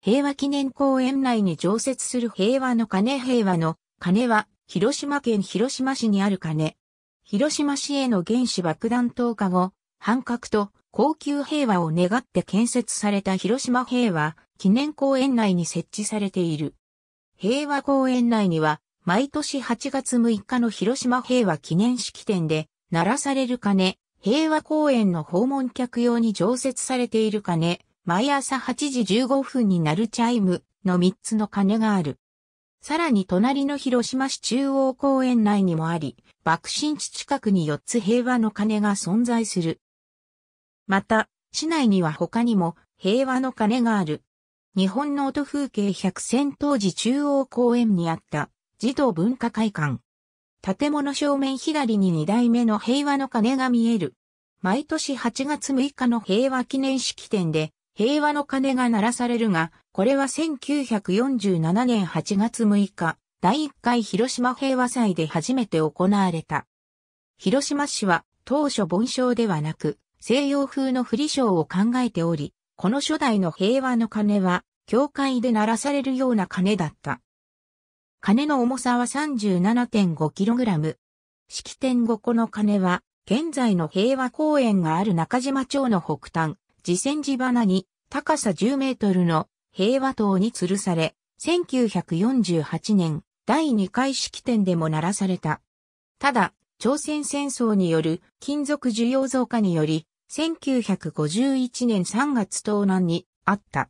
平和記念公園内に常設する平和の鐘平和の鐘は広島県広島市にある鐘。広島市への原子爆弾投下後、反核と高級平和を願って建設された広島平和記念公園内に設置されている。平和公園内には毎年8月6日の広島平和記念式典で鳴らされる鐘、平和公園の訪問客用に常設されている鐘、毎朝8時15分に鳴るチャイムの3つの鐘がある。さらに隣の広島市中央公園内にもあり、爆心地近くに4つ平和の鐘が存在する。また、市内には他にも平和の鐘がある。日本の音風景100選当時中央公園にあった児童文化会館。建物正面左に2代目の平和の鐘が見える。毎年8月6日の平和記念式典で平和の鐘が鳴らされるが、これは1947年8月6日、第1回広島平和祭で初めて行われた。広島市は当初盆章ではなく、西洋風の振り章を考えており、この初代の平和の鐘は、教会で鳴らされるような鐘だった。鐘の重さは 37.5kg。式典後この鐘は、現在の平和公園がある中島町の北端、自戦自花に高さ10メートルの平和塔に吊るされ、1948年第2回式典でも鳴らされた。ただ、朝鮮戦争による金属需要増加により、1951年3月東南にあった。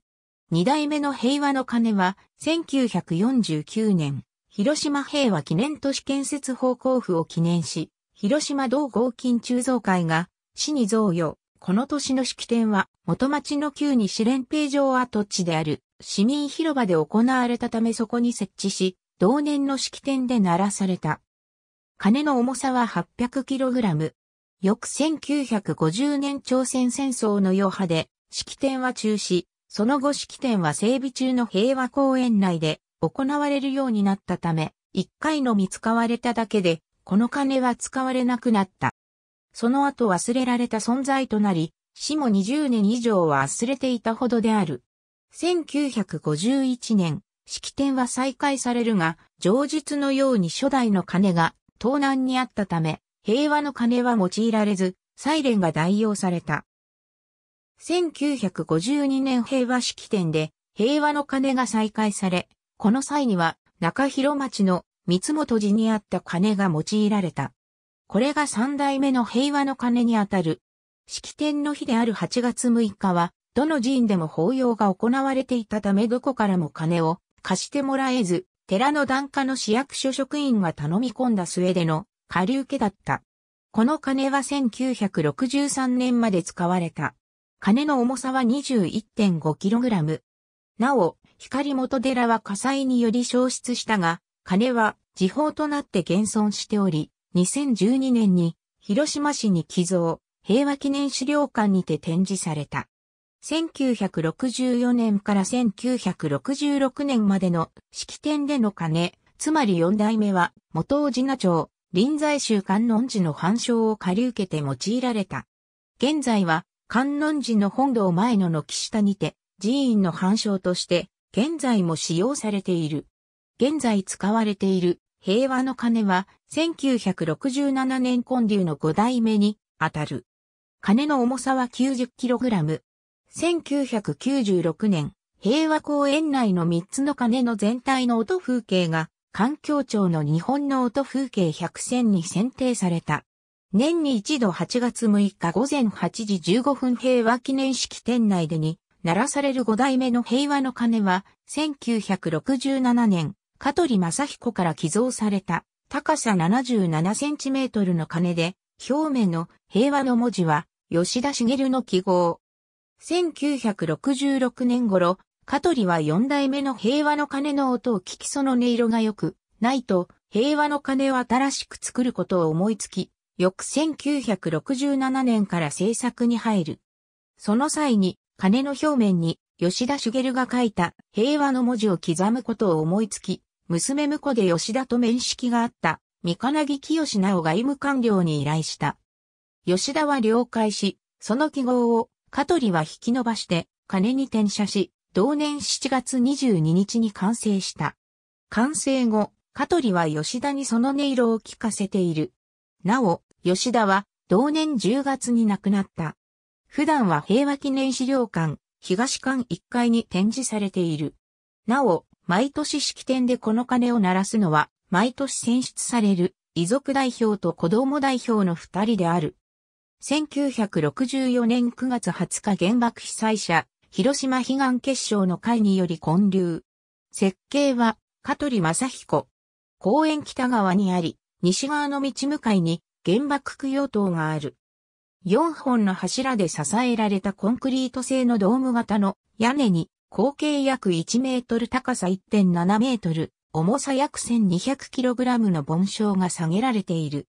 二代目の平和の鐘は、1949年、広島平和記念都市建設法交付を記念し、広島同合金鋳造会が、市に贈与、この年の式典は元町の旧西連平城跡地である市民広場で行われたためそこに設置し、同年の式典で鳴らされた。鐘の重さは 800kg。翌1950年朝鮮戦争の余波で式典は中止、その後式典は整備中の平和公園内で行われるようになったため、一回のみ使われただけで、この鐘は使われなくなった。その後忘れられた存在となり、死も20年以上は忘れていたほどである。1951年、式典は再開されるが、上述のように初代の鐘が盗難にあったため、平和の鐘は用いられず、サイレンが代用された。1952年平和式典で平和の鐘が再開され、この際には中広町の三本寺にあった鐘が用いられた。これが三代目の平和の鐘にあたる。式典の日である8月6日は、どの寺院でも法要が行われていたためどこからも金を貸してもらえず、寺の檀家の市役所職員が頼み込んだ末での下流家だった。この金は1963年まで使われた。金の重さは 21.5kg。なお、光元寺は火災により消失したが、金は時報となって現存しており、2012年に広島市に寄贈、平和記念資料館にて展示された。1964年から1966年までの式典での鐘、つまり四代目は元尾寺町、臨済宗観音寺の繁証を借り受けて用いられた。現在は観音寺の本堂前の軒下にて寺院の繁証として現在も使用されている。現在使われている平和の鐘は、1967年建立の5代目に当たる。鐘の重さは 90kg。1996年、平和公園内の3つの鐘の全体の音風景が、環境庁の日本の音風景100選に選定された。年に一度8月6日午前8時15分平和記念式典内でに、鳴らされる5代目の平和の鐘は、1967年、香取正彦から寄贈された高さ77センチメートルの鐘で、表面の平和の文字は吉田茂の記号。1966年頃、香取は4代目の平和の鐘の音を聞きその音色が良く、ないと平和の鐘を新しく作ることを思いつき、翌1967年から制作に入る。その際に、鐘の表面に吉田茂が書いた平和の文字を刻むことを思いつき、娘婿で吉田と面識があった、三金木清直が外務官僚に依頼した。吉田は了解し、その記号を、香取は引き伸ばして、金に転写し、同年7月22日に完成した。完成後、香取は吉田にその音色を聞かせている。なお、吉田は、同年10月に亡くなった。普段は平和記念資料館、東館1階に展示されている。なお、毎年式典でこの鐘を鳴らすのは、毎年選出される、遺族代表と子供代表の二人である。1964年9月20日原爆被災者、広島悲願結晶の会により建立。設計は、香取正彦。公園北側にあり、西側の道向かいに原爆供養塔がある。4本の柱で支えられたコンクリート製のドーム型の屋根に口径約1メートル高さ1.7メートル、重さ約1 2 0 0ラムの盆章が下げられている。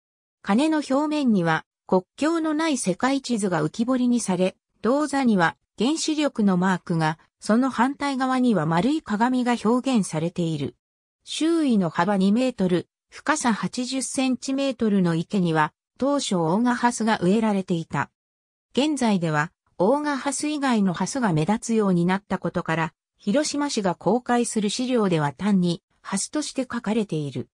鐘の表面には国境のない世界地図が浮き彫りにされ、銅座には原子力のマークが、その反対側には丸い鏡が表現されている。周囲の幅2メートル、深さ80センチメートルの池には、当初オーガハスが植えられていた。現在では、大賀ハス以外のハスが目立つようになったことから、広島市が公開する資料では単にハスとして書かれている。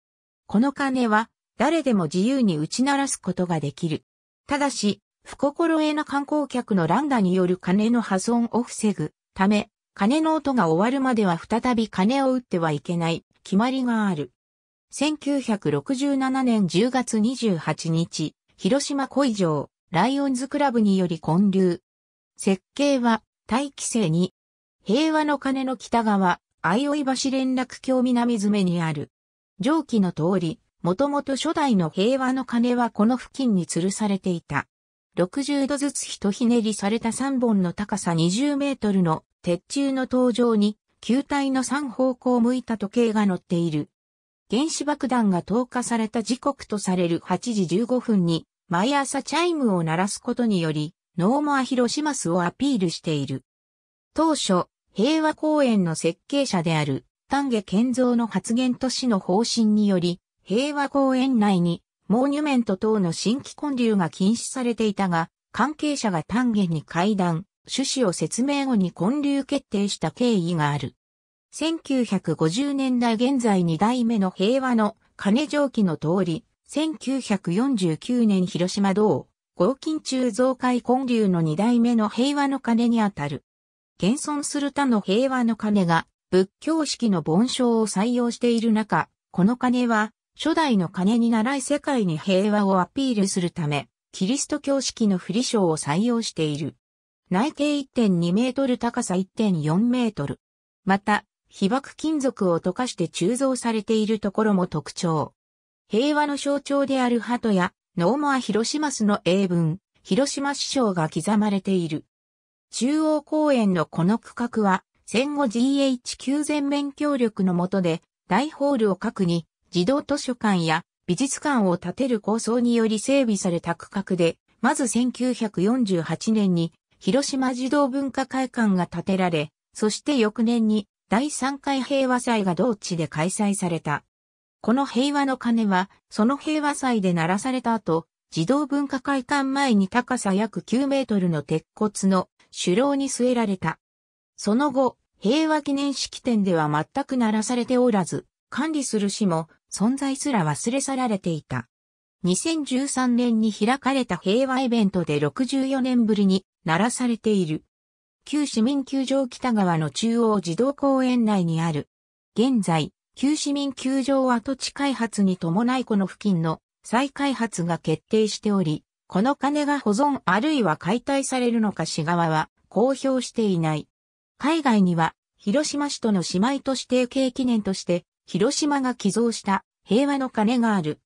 この鐘は誰でも自由に打ち鳴らすことができる。ただし、不心得な観光客の乱打による鐘の破損を防ぐため、鐘の音が終わるまでは再び鐘を打ってはいけない決まりがある。1967年10月28日、広島小城ライオンズクラブにより建立、設計は、大規制に、平和の鐘の北側、相生橋連絡橋南詰にある。上記の通り、もともと初代の平和の鐘はこの付近に吊るされていた。60度ずつひとひねりされた3本の高さ20メートルの鉄柱の登場に、球体の3方向を向いた時計が載っている。原子爆弾が投下された時刻とされる8時15分に、毎朝チャイムを鳴らすことにより、ノーモア広島スをアピールしている。当初、平和公園の設計者である丹下健三の発言と市の方針により、平和公園内にモーニュメント等の新規混流が禁止されていたが、関係者が丹下に会談、趣旨を説明後に混流決定した経緯がある。1950年代現在2代目の平和の金城記の通り、1949年広島道合金中増改混流の二代目の平和の鐘にあたる。現存する他の平和の鐘が仏教式の盆章を採用している中、この鐘は初代の鐘に習い世界に平和をアピールするため、キリスト教式の振り章を採用している。内径1.2メートル高さ1.4メートル。また、被爆金属を溶かして鋳造されているところも特徴。平和の象徴である鳩やノーモア広島スの英文、広島市章が刻まれている。中央公園のこの区画は、戦後 GHQ 全面協力の下で、大ホールを核に、児童図書館や美術館を建てる構想により整備された区画で、まず1948年に、広島児童文化会館が建てられ、そして翌年に、第3回平和祭が同地で開催された。この平和の鐘は、その平和祭で鳴らされた後、児童文化会館前に高さ約9メートルの鉄骨の首楼に据えられた。その後、平和記念式典では全く鳴らされておらず、管理する市も存在すら忘れ去られていた。2013年に開かれた平和イベントで64年ぶりに鳴らされている。旧市民球場北側の中央児童公園内にある。現在、旧市民球場跡地開発に伴いこの付近の再開発が決定しており、この金が保存あるいは解体されるのか市側は公表していない。海外には広島市との姉妹都市提携記念として広島が寄贈した平和の金がある。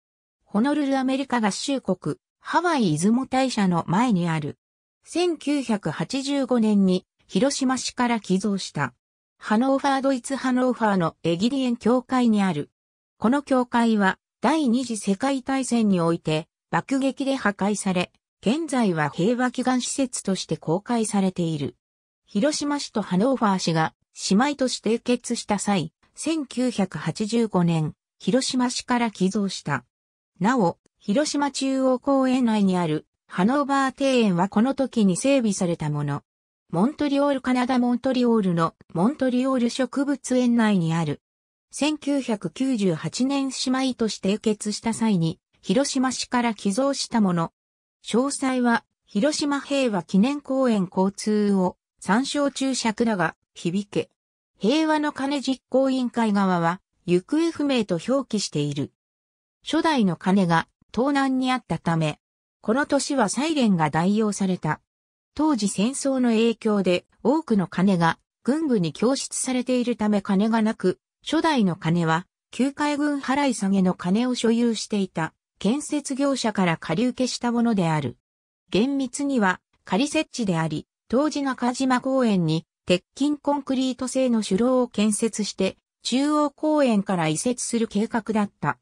ホノルルアメリカ合衆国ハワイ出雲大社の前にある。1985年に広島市から寄贈した。ハノーファードイツハノーファーのエギリエン教会にある。この教会は第二次世界大戦において爆撃で破壊され、現在は平和祈願施設として公開されている。広島市とハノーファー市が姉妹都市締結した際、1985年、広島市から寄贈した。なお、広島中央公園内にあるハノーバー庭園はこの時に整備されたもの。モントリオールカナダモントリオールのモントリオール植物園内にある。1998年姉妹して締結した際に、広島市から寄贈したもの。詳細は、広島平和記念公園交通を参照注釈だが、響け。平和の鐘実行委員会側は、行方不明と表記している。初代の鐘が盗難にあったため、この年はサイレンが代用された。当時戦争の影響で多くの金が軍部に供出されているため金がなく、初代の金は、旧海軍払い下げの金を所有していた建設業者から借り受けしたものである。厳密には仮設置であり、当時中島公園に鉄筋コンクリート製の主楼を建設して中央公園から移設する計画だった。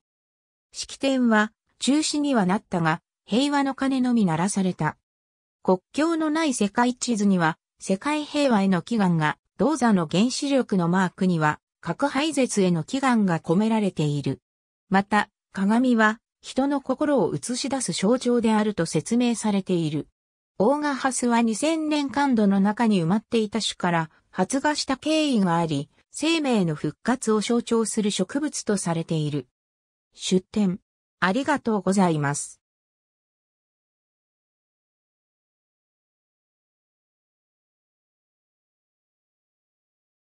式典は中止にはなったが、平和の鐘のみ鳴らされた。国境のない世界地図には、世界平和への祈願が、銅座の原子力のマークには、核廃絶への祈願が込められている。また、鏡は、人の心を映し出す象徴であると説明されている。オーガハスは2000年間度の中に埋まっていた種から発芽した経緯があり、生命の復活を象徴する植物とされている。出展。ありがとうございます。